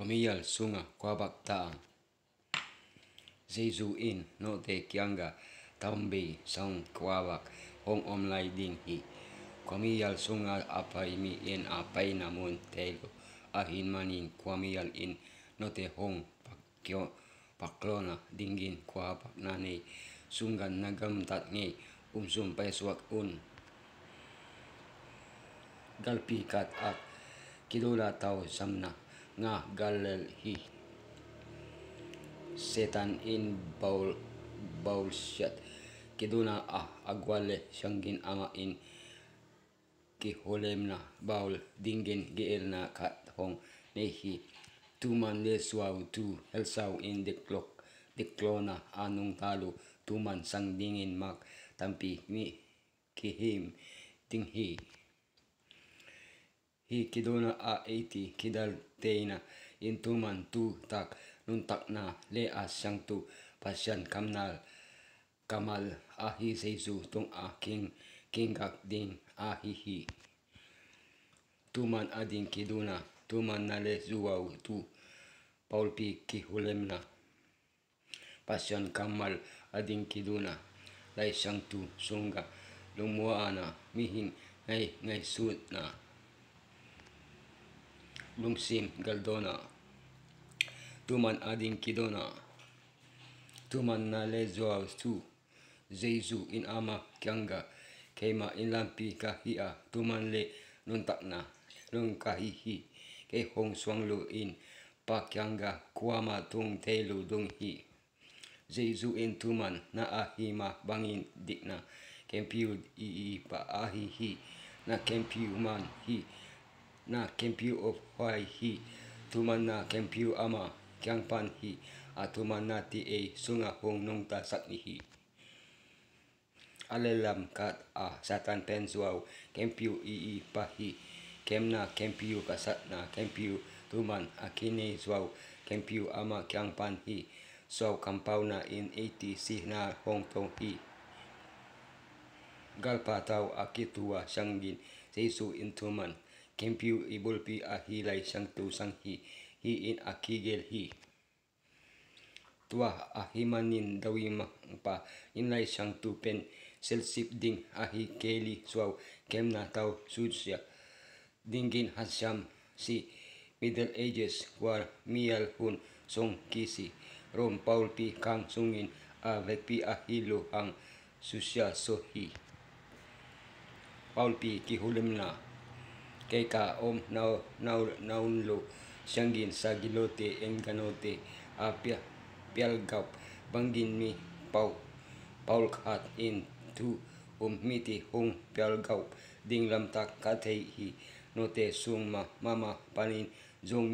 omiyal sunga kwabak taang. Zizu in no te kianga tambi song kwabak hong om lai ding hi. Komiyal sunga apa imi in apa namun telo ahin manin kwamiyal in no te hong pakyo paklona dingin kwabak nani sunga nagam tat ni umsum peswak un. Galpikat ak kidula tau samna ngah galal setan in baul baul syat kiduna ah agwale syangin ama in ki holemna baul dingin geelna kat hong nehi tuman le suau tu elsau in de clock de clona anung talu tuman sang dingin mak tampi mi kihim tinghi Kiuna e aiti kidal tena en tuman tu tak nun tak na le a se to pasian kam na kamal ahi se su to a king ki ngak din ahihi Tuman a din kiuna Tuman na le zuwa tu Papi kihul la Pasion kamal a din kiuna la sang tu songa lo moana mihin e nga sut na. lungsim galdona tuman adin kidona tuman na le zual tu jeju in ama kyanga kema in lampi ka hia tuman le nuntakna lung ka hi hi ke hong suang lu in pa kyanga kuama tung te lu dung hi jeju in tuman na ahima bangin dikna kempiu i i pa ahi hi na kempiu man hi na kempiu of hoai hi tuman na kempiu ama kyang pan hi atuman tuman na ti e sunga hong nong ta sak ni hi alelam kat a satan pen zuaw kempiu i i pa hi kem na kempiu ka sat na kempiu tuman a kine zuaw kempiu ama kyang pan hi sau kampau na in 80 si na hong tong hi galpa tau akitua sanggin seisu intuman kempiu ibul pi ahi lai sang tu sang hi hi in aki gel hi tuah ahi manin dawi ma pa in lai sang tu pen selsip ding ahi keli suau kem na tau sudsia dingin hasyam si middle ages war mial hun song kisi rom paul pi kang sungin a vepi ahi lu ang susya sohi paul pi ki hulimna na kay ka om nau nau naun lu sanggin sa gilote enganote apia pialgap bangin mi pau paul khat in tu um miti hung pialgap ding lam tak ka hi note sung ma mama panin zong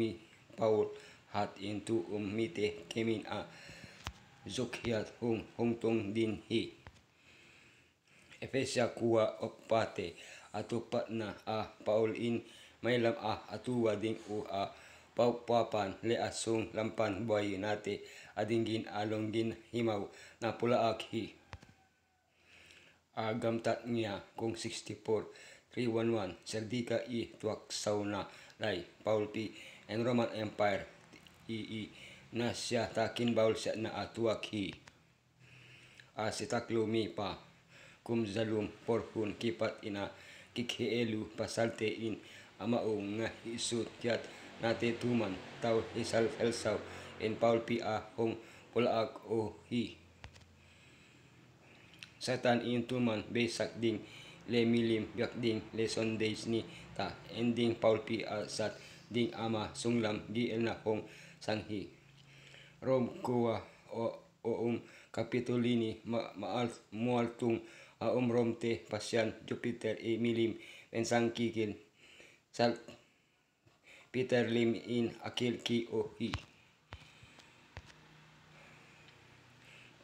paul hat in tu um mite kemin a zokhiat hung hung tong din hi Efesia kua oppate atu patna a paul in may lam a atu wading u a pau papan le asung lampan buay nate adingin alongin himau na pula aki agam tat niya kung 64 311 serdika i tuak sauna lay paul p and roman empire ii na siya takin baul siya na atuak hi. A sitak lumi pa, kumzalum porhun kipat ina, kikielu pasalte in ama o oh, nga isu tiat na tuman tau isal felsaw in paul pi a hong polak o oh, hi setan in tuman besak ding le milim yak ding le sundays ni ta ending paul pi a sat ding ama sunglam di na hong sanghi rom kuwa o o um kapitulini ma maal mualtung A omrongm te pasian Jpiter eiliim Penang kiigen Peter Lim in aquel ki o hi.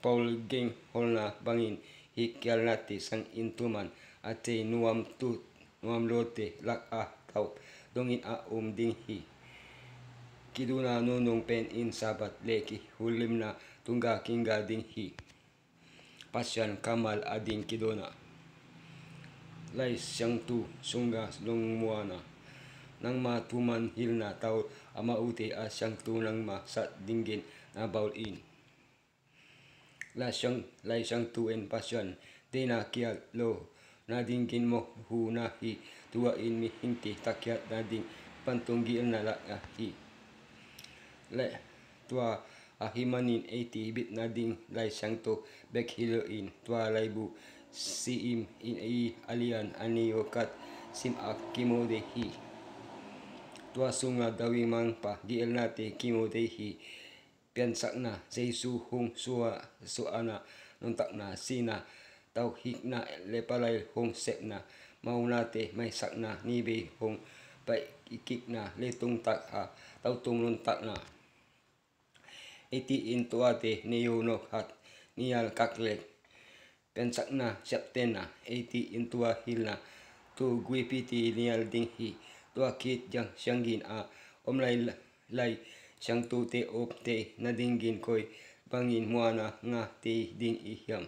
Paul Genng hona bangin eète sang en toman a te nuam toamlòte la a cau donin a om dinhi Ki duuna non non pen in sababalèkihullim natunga kia dinhi. Pasyan Kamal Ading Kidona Lai Siyang Tu Sunga Lungmuana Nang matuman hilna tao amauti a siyang tunang ma sa dinggin na in. La siyang lai siyang tuen pasyon de na kya lo na dinggin mo hunahi tuwain mi hinti takyat na ding pantunggian na la hi. Le, tua ahimanin eti bit nading lai siyang to bek hiloin tua laibu siim in ii alian aniyo kat sim ak kimo dehi tua sunga dawi mang pa giil nate kimo dehi piansak na sua suhung suwa suana nuntak na sina tauhik na lepalay hong sep na mau nate may sakna nibe hong pa ikik na tung tak ha tautong nuntak na iti into ate niyunok at niyal kaklek. Pensak na septena iti tua hilna tu guipiti niyal dinghi tua kit jang sianggin a omlay lay siang tu te op te na dinggin koy bangin muana nga te ding ihyam.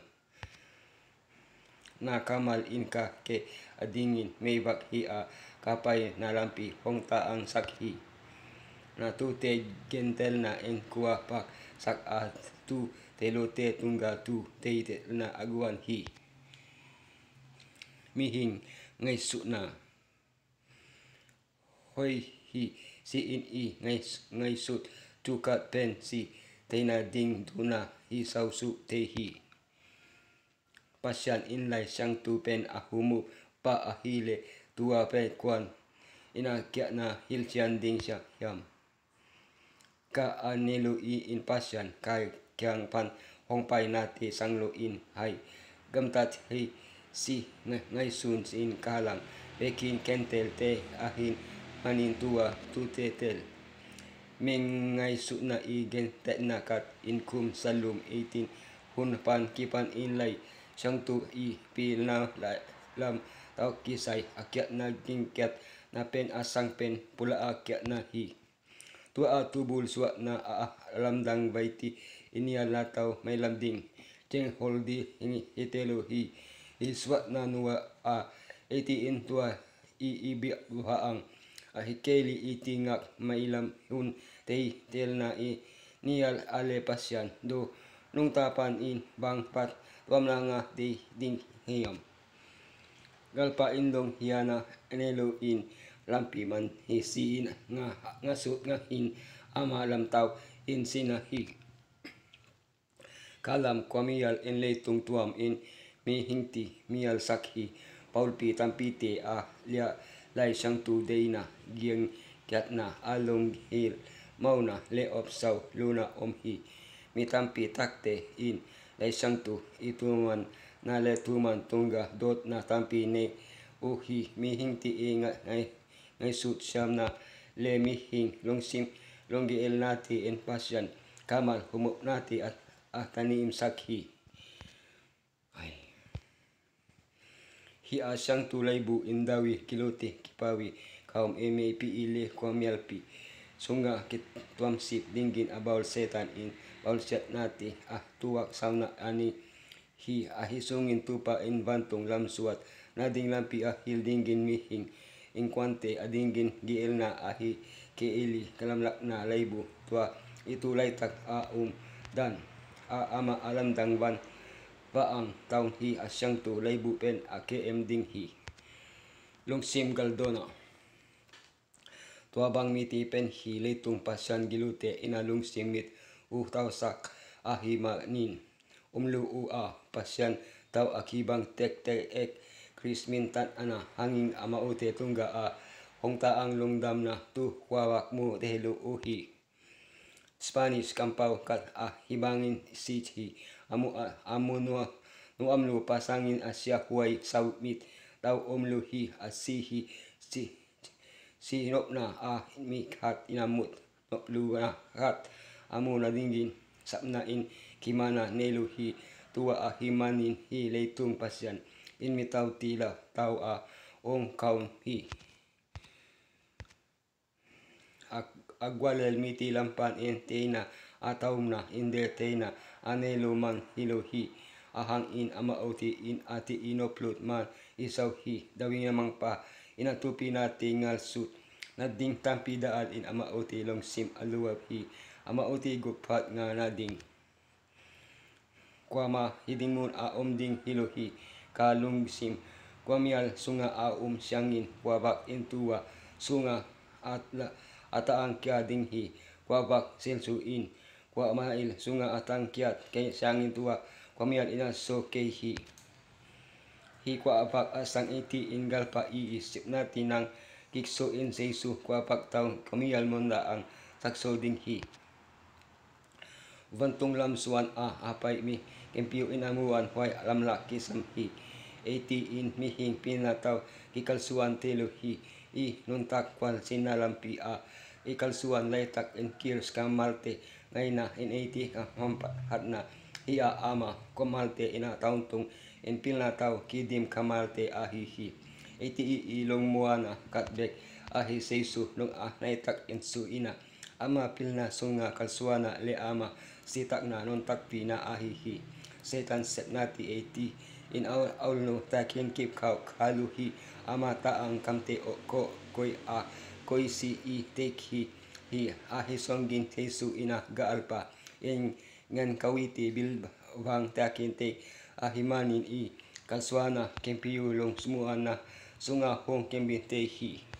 kamal inka ke adingin may bakhi a kapay nalampi hong taang sakhi na tu te gentel na engkua pak sak a tu te lo te tungga tu te te na aguan hi mi hing ngay su na hoi hi si in i ngay ngay sut tu ka pen si te na ding tu na hi sau su te hi pasyan in lai sang tu pen ahumu pa ahile tua pe kwan ina kia na hil ding siya yam กะอันเ i ลูอีอินปาชันกายกังพันหงไปนาทีสังลูอินไฮกัมตัจฮีซีนะไงซูนซินกาลังเปกินเคนเตลเตอาฮินมานินตัวตูเตเตลมิงไงซุนาอีเกนเตนากัดอินคุมซลุมอีหุนปันกิปันอินไลชังตอีปีนาลลัมอกกิไซอกะนากิงกตนาเปนอังเปนปุลอกะนาฮี tua tubul suwa na ah lamdang baiti ini alatau may ding ceng holdi ini itelo hi iswa na nuwa ah iti intua iibi luhaang a hikeli iti ngak mailam hun tei tel na i niyal ale pasyan do nung tapan in bang pat tuam na di ding hiom galpa indong hiana nelo in lampi man hi si in nga nga sut nga hin ama lam tau in sina hi kalam kwamial in le tung tuam in mi hinti mial sakhi paul pi tam pi te a lia lai sang tu deina gieng na along hil mauna le op sau luna om hi mi tam pi takte in lai sang tu ituman na le tuman tunga dot na tam pi ne uhi mi hinti inga ngai ngay suit siyam na lemi hing long sim long giel nati in pasyan kamal humup nati at atani imsakhi. Ay. Hi asyang tulay bu indawi kiloti kipawi kaum emepi ili kwamyalpi. Sunga kit tuam sip dinggin abawal setan in bawal siyat nati ah tuwak sauna ani hi ahisungin tupa in bantong lamsuat nading lampi ah hil dinggin mihing. Hing. inkwante adinggin giil na ahi kiili kalamlak na laybo tua itulay tak aum dan a ama alam dangban paang taong hi asyang tu laybo pen a KM ding hi lungsim galdona tua bang miti pen hi leitung pasyan gilute inalung simit uhtaw sak ahi manin umlu ua pasyan taw akibang tek tek ek Chris mintan ana hanging ama ute tungga a hongta ang lungdam na tu wawak mu tehelu uhi. Spanish kampau kat a hibangin sichi amu a amu nua nuam lu pasangin a siya kuay sawmit tau om luhi a sihi si si nop na a mi kat inamut nop lu na kat amu na dingin sapna in kimana neluhi tua a himanin hi leitung pasyan. in mi tau tila tau a ong kaun hi agwal el mi tilam pan in teina ataum na in der teina ane luman hilo hi ahang in ama oti in ati inoplut man isaw hi dawing namang pa inatupi na tingal sut na ding tampi in ama oti long sim aluwab hi ama oti gupat nga na ding kwama hidingun aom ding hilohi kalungsim kwamyal sunga aum siangin wabak intua sunga atla ataang kya dinghi kwabak silsuin kwamail sunga atang kya kay siangin tua kwamyal ina sokehi, kehi hi kwabak asang iti ingal pa iisip na tinang kikso in seisu kwabak taong kwamyal munda ang takso dinghi Vantung lam suan ah apai mi kempiu inamuan kau alam laki samhi. eti in mihing pinataw ikalsuan telohi i nuntakwan sinalampi a ikalsuan laytak in kirs kamalte ngay in eti hampat na hiya ama kamalte ina tauntong in pinataw kidim kamalte ahihi eti ilong muana katbek ahi seisu nung ah naitak in suina ama pilna sunga kalsuana le ama sitak na nun pina ahihi setan set nati eti in our all no takin keep kau kaluhi amata ang kamte o koi a koi si i take hi hi a hi songin tesu ina gaalpa in ngan kawiti bil wang takin te a himanin i kanswana kempiulong smuana sunga hong kembi hi